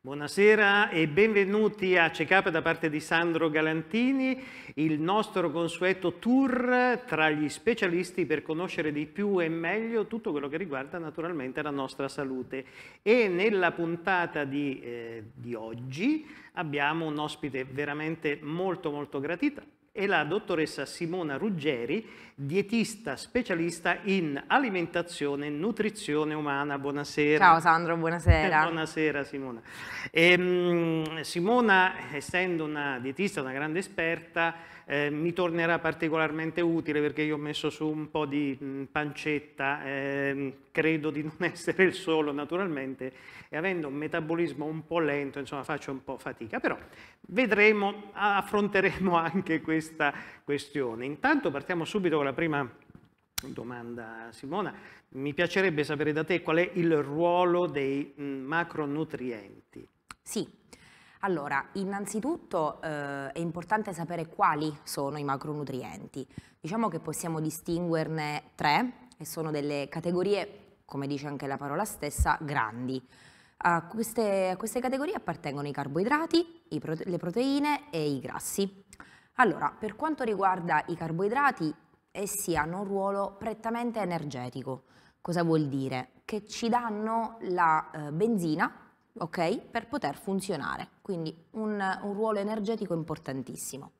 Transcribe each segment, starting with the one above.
Buonasera e benvenuti a Check da parte di Sandro Galantini, il nostro consueto tour tra gli specialisti per conoscere di più e meglio tutto quello che riguarda naturalmente la nostra salute. E nella puntata di, eh, di oggi abbiamo un ospite veramente molto molto gratita, e la dottoressa Simona Ruggeri, dietista specialista in alimentazione e nutrizione umana. Buonasera. Ciao Sandro, buonasera. buonasera Simona. E, ehm, Simona, essendo una dietista, una grande esperta, eh, mi tornerà particolarmente utile perché io ho messo su un po' di mh, mm, pancetta, eh, credo di non essere il solo naturalmente, e avendo un metabolismo un po' lento, insomma faccio un po' fatica, però vedremo, affronteremo anche questa questione. Intanto partiamo subito con la prima domanda Simona, mi piacerebbe sapere da te qual è il ruolo dei mm, macronutrienti. Sì, allora, innanzitutto eh, è importante sapere quali sono i macronutrienti. Diciamo che possiamo distinguerne tre e sono delle categorie, come dice anche la parola stessa, grandi. A queste, a queste categorie appartengono i carboidrati, i prote le proteine e i grassi. Allora, per quanto riguarda i carboidrati, essi hanno un ruolo prettamente energetico. Cosa vuol dire? Che ci danno la eh, benzina okay, per poter funzionare, quindi un, un ruolo energetico importantissimo.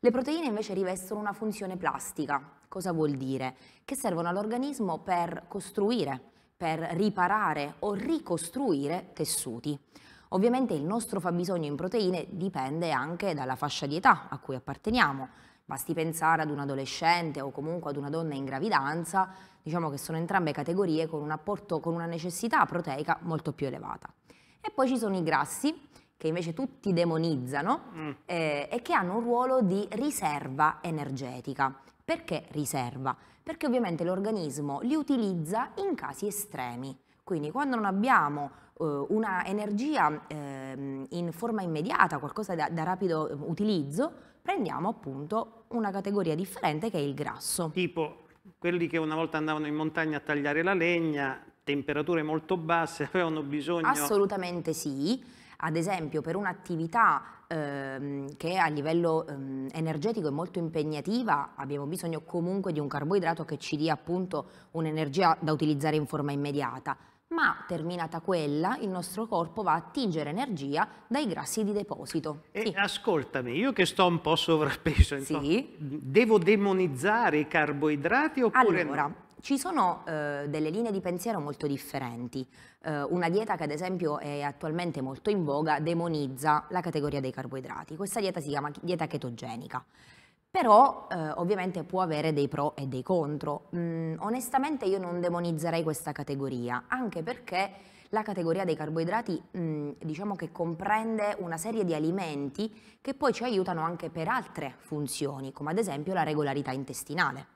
Le proteine invece rivestono una funzione plastica, cosa vuol dire? Che servono all'organismo per costruire, per riparare o ricostruire tessuti. Ovviamente il nostro fabbisogno in proteine dipende anche dalla fascia di età a cui apparteniamo. Basti pensare ad un adolescente o comunque ad una donna in gravidanza, diciamo che sono entrambe categorie con, un apporto, con una necessità proteica molto più elevata. E poi ci sono i grassi, che invece tutti demonizzano mm. eh, e che hanno un ruolo di riserva energetica. Perché riserva? Perché ovviamente l'organismo li utilizza in casi estremi. Quindi quando non abbiamo eh, una energia eh, in forma immediata, qualcosa da, da rapido eh, utilizzo, prendiamo appunto una categoria differente che è il grasso. Tipo quelli che una volta andavano in montagna a tagliare la legna, temperature molto basse, avevano bisogno... Assolutamente sì, ad esempio per un'attività ehm, che a livello ehm, energetico è molto impegnativa abbiamo bisogno comunque di un carboidrato che ci dia appunto un'energia da utilizzare in forma immediata ma terminata quella il nostro corpo va a attingere energia dai grassi di deposito. E sì. ascoltami, io che sto un po' sovrappeso, sì. devo demonizzare i carboidrati oppure Allora, no? Ci sono eh, delle linee di pensiero molto differenti. Eh, una dieta che ad esempio è attualmente molto in voga demonizza la categoria dei carboidrati. Questa dieta si chiama dieta chetogenica. Però eh, ovviamente può avere dei pro e dei contro. Mm, onestamente io non demonizzerei questa categoria, anche perché la categoria dei carboidrati mh, mm, diciamo che comprende una serie di alimenti che poi ci aiutano anche per altre funzioni, come ad esempio la regolarità intestinale.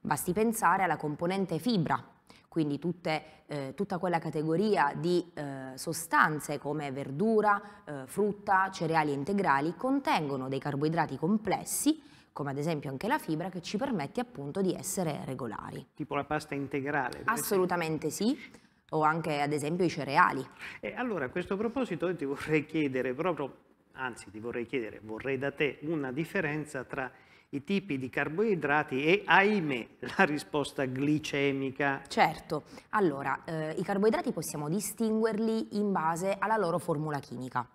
Basti pensare alla componente fibra, quindi tutte, eh, tutta quella categoria di eh, sostanze come verdura, eh, frutta, cereali integrali contengono dei carboidrati complessi come ad esempio anche la fibra, che ci permette appunto di essere regolari. Tipo la pasta integrale? Assolutamente sì o anche ad esempio i cereali. E allora a questo proposito ti vorrei chiedere proprio anzi ti vorrei chiedere, vorrei da te una differenza tra i tipi di carboidrati e ahimè la risposta glicemica. Certo, allora eh, i carboidrati possiamo distinguerli in base alla loro formula chimica.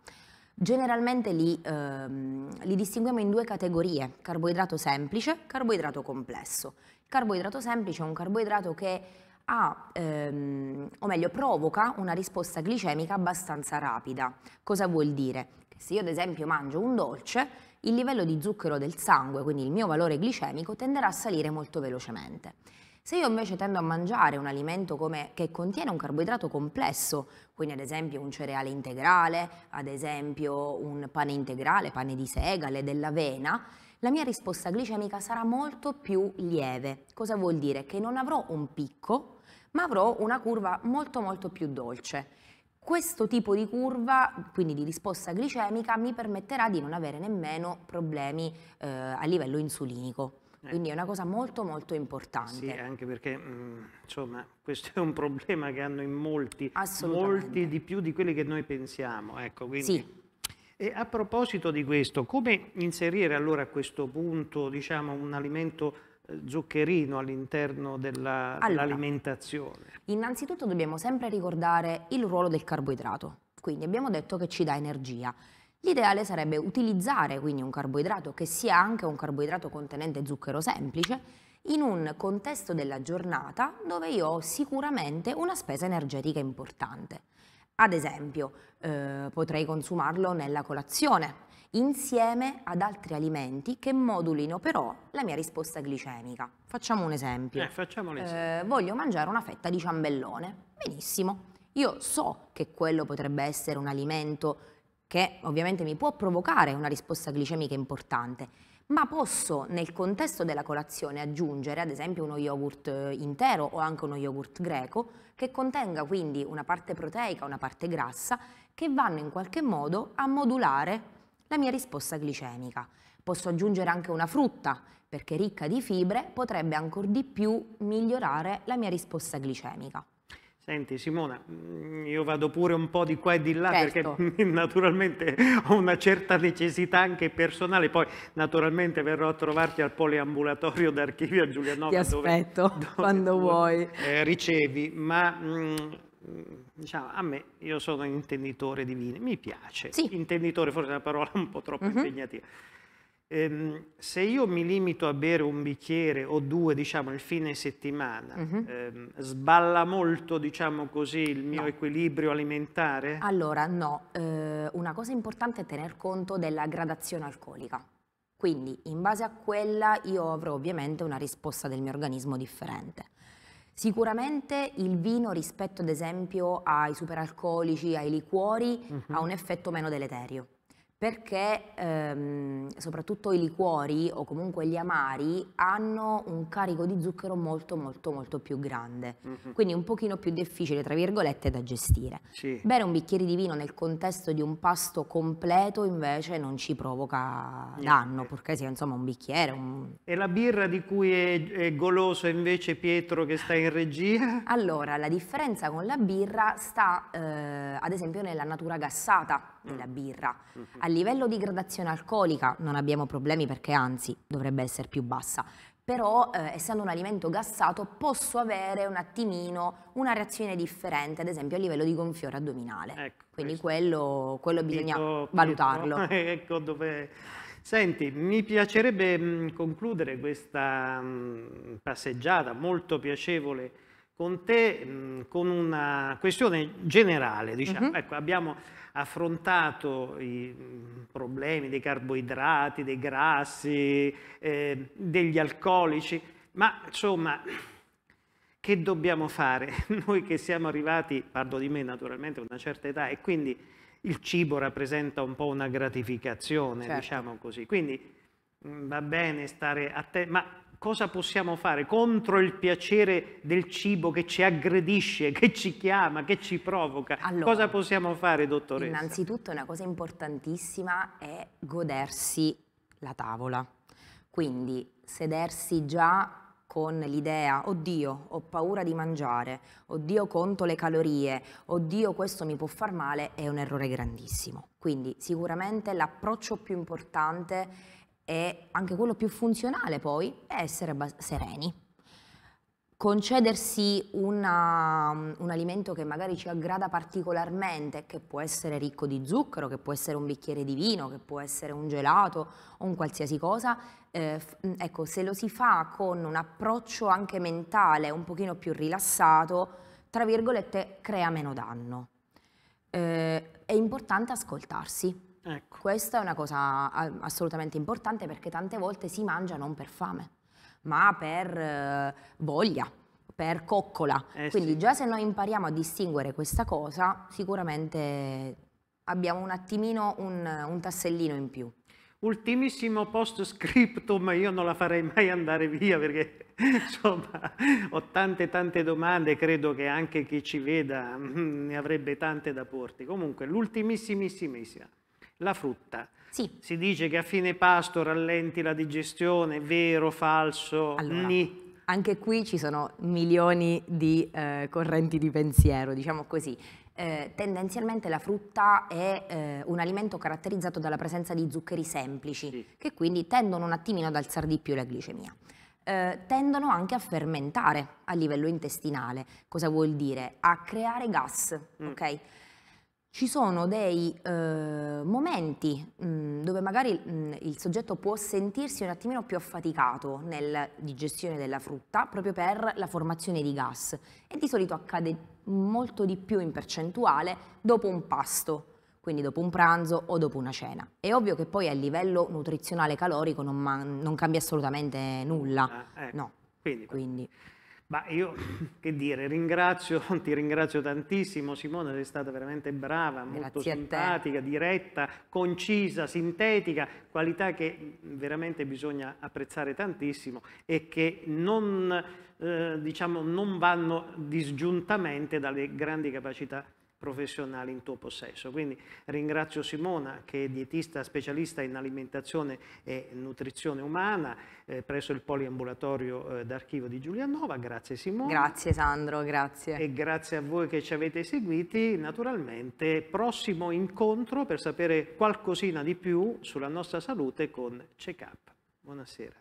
Generalmente li, ehm, li, distinguiamo in due categorie, carboidrato semplice, carboidrato complesso. Il carboidrato semplice è un carboidrato che ha, ehm, o meglio, provoca una risposta glicemica abbastanza rapida. Cosa vuol dire? Se io ad esempio mangio un dolce, il livello di zucchero del sangue, quindi il mio valore glicemico, tenderà a salire molto velocemente. Se io invece tendo a mangiare un alimento come, che contiene un carboidrato complesso, quindi ad esempio un cereale integrale, ad esempio un pane integrale, pane di segale, dell'avena, la mia risposta glicemica sarà molto più lieve. Cosa vuol dire? Che non avrò un picco, ma avrò una curva molto molto più dolce. Questo tipo di curva, quindi di risposta glicemica, mi permetterà di non avere nemmeno problemi eh, a livello insulinico. Eh. Quindi è una cosa molto molto importante. Sì, anche perché mm, insomma, questo è un problema che hanno in molti, molti di più di quelli che noi pensiamo. Ecco, quindi... Sì. E a proposito di questo, come inserire allora a questo punto diciamo, un alimento zuccherino all'interno dell'alimentazione? Allora, innanzitutto dobbiamo sempre ricordare il ruolo del carboidrato, quindi abbiamo detto che ci dà energia. L'ideale sarebbe utilizzare quindi un carboidrato che sia anche un carboidrato contenente zucchero semplice in un contesto della giornata dove io ho sicuramente una spesa energetica importante. Ad esempio, eh, potrei consumarlo nella colazione, insieme ad altri alimenti che modulino però la mia risposta glicemica. Facciamo un esempio. Eh, facciamo un Eh, voglio mangiare una fetta di ciambellone. Benissimo. Io so che quello potrebbe essere un alimento che ovviamente mi può provocare una risposta glicemica importante, ma posso nel contesto della colazione aggiungere ad esempio uno yogurt eh, intero o anche uno yogurt greco che contenga quindi una parte proteica, una parte grassa che vanno in qualche modo a modulare la mia risposta glicemica. Posso aggiungere anche una frutta, perché ricca di fibre potrebbe ancora di più migliorare la mia risposta glicemica. Senti Simona, mm, io vado pure un po' di qua e di là certo. perché naturalmente ho una certa necessità anche personale, poi naturalmente verrò a trovarti al poliambulatorio d'archivio a Giulianova. Ti aspetto dove, dove quando dove vuoi. Eh, ricevi, ma mh, mm, Mm, diciamo, a me, io sono un intenditore di vini, mi piace. Sì. Intenditore forse è una parola un po' troppo mm-hmm. impegnativa. Ehm, se io mi limito a bere un bicchiere o due, diciamo, il fine settimana, mm-hmm. ehm, sballa molto, diciamo così, il mio no. equilibrio alimentare? Allora, no. Eh, una cosa importante è tener conto della gradazione alcolica. Quindi, in base a quella, io avrò ovviamente una risposta del mio organismo differente. Sicuramente il vino rispetto ad esempio ai superalcolici, ai liquori, uh-huh. ha mhm. un effetto meno deleterio perché ehm, soprattutto i liquori o comunque gli amari hanno un carico di zucchero molto molto molto più grande, mm-hmm. quindi un pochino più difficile tra virgolette da gestire. Sì. Bere un bicchiere di vino nel contesto di un pasto completo invece non ci provoca Niente. danno, purché sia insomma un bicchiere. Un... E la birra di cui è, è goloso invece Pietro che sta in regia? Allora, la differenza con la birra sta eh, ad esempio nella natura gassata della mm. birra. Mm-hmm. A livello di gradazione alcolica non abbiamo problemi perché anzi dovrebbe essere più bassa, però eh, essendo un alimento gassato posso avere un attimino una reazione differente, ad esempio a livello di gonfiore addominale. Ecco, Quindi quello, quello bisogna Pito, valutarlo. Pito. Ecco dove... Senti, mi piacerebbe mm, concludere questa mm, passeggiata molto piacevole con te mh, con una questione generale. Diciamo. Uh mhm. -huh. ecco, abbiamo affrontato i problemi dei carboidrati, dei grassi, eh, degli alcolici, ma insomma che dobbiamo fare? Noi che siamo arrivati, parlo di me naturalmente, a una certa età e quindi il cibo rappresenta un po' una gratificazione, certo. diciamo così. Quindi mh, va bene stare attenti, ma cosa possiamo fare contro il piacere del cibo che ci aggredisce, che ci chiama, che ci provoca? Allora, cosa possiamo fare, dottoressa? Innanzitutto una cosa importantissima è godersi la tavola. Quindi sedersi già con l'idea, oddio, ho paura di mangiare, oddio, conto le calorie, oddio, questo mi può far male, è un errore grandissimo. Quindi sicuramente l'approccio più importante è e anche quello più funzionale poi è essere sereni. Concedersi una, mm, un alimento che magari ci aggrada particolarmente, che può essere ricco di zucchero, che può essere un bicchiere di vino, che può essere un gelato o un qualsiasi cosa, eh, mm, ecco, se lo si fa con un approccio anche mentale un pochino più rilassato, tra virgolette, crea meno danno. Eh, è importante ascoltarsi, Ecco. Questa è una cosa assolutamente importante perché tante volte si mangia non per fame, ma per eh, voglia, per coccola. Eh Quindi sì. già se noi impariamo a distinguere questa cosa, sicuramente abbiamo un attimino un, un tassellino in più. Ultimissimo post scriptum, io non la farei mai andare via perché insomma ho tante tante domande, credo che anche chi ci veda mm, ne avrebbe tante da porti. Comunque, l'ultimissimissima la frutta. Sì. Si dice che a fine pasto rallenti la digestione, vero, falso? Allora, Ni. anche qui ci sono milioni di eh, correnti di pensiero, diciamo così. Eh, tendenzialmente la frutta è eh, un alimento caratterizzato dalla presenza di zuccheri semplici, sì. che quindi tendono un attimino ad alzare di più la glicemia. Eh, tendono anche a fermentare a livello intestinale. Cosa vuol dire? A creare gas, mm. ok? ci sono dei eh, momenti mh, mm, dove magari mh, mm, il soggetto può sentirsi un attimino più affaticato nella digestione della frutta proprio per la formazione di gas e di solito accade molto di più in percentuale dopo un pasto, quindi dopo un pranzo o dopo una cena. È ovvio che poi a livello nutrizionale calorico non, non cambia assolutamente nulla. Ah, ecco. No. Quindi. quindi. Ma io, che dire, ringrazio, ti ringrazio tantissimo Simone, sei stata veramente brava, Grazie molto simpatica, diretta, concisa, sintetica, qualità che veramente bisogna apprezzare tantissimo e che non, eh, diciamo, non vanno disgiuntamente dalle grandi capacità professionale in tuo possesso. Quindi ringrazio Simona che è dietista specialista in alimentazione e nutrizione umana eh, presso il poliambulatorio eh, d'archivo di Giulianova. Grazie Simona. Grazie Sandro, grazie. E grazie a voi che ci avete seguiti. Naturalmente prossimo incontro per sapere qualcosina di più sulla nostra salute con Check Up. Buonasera.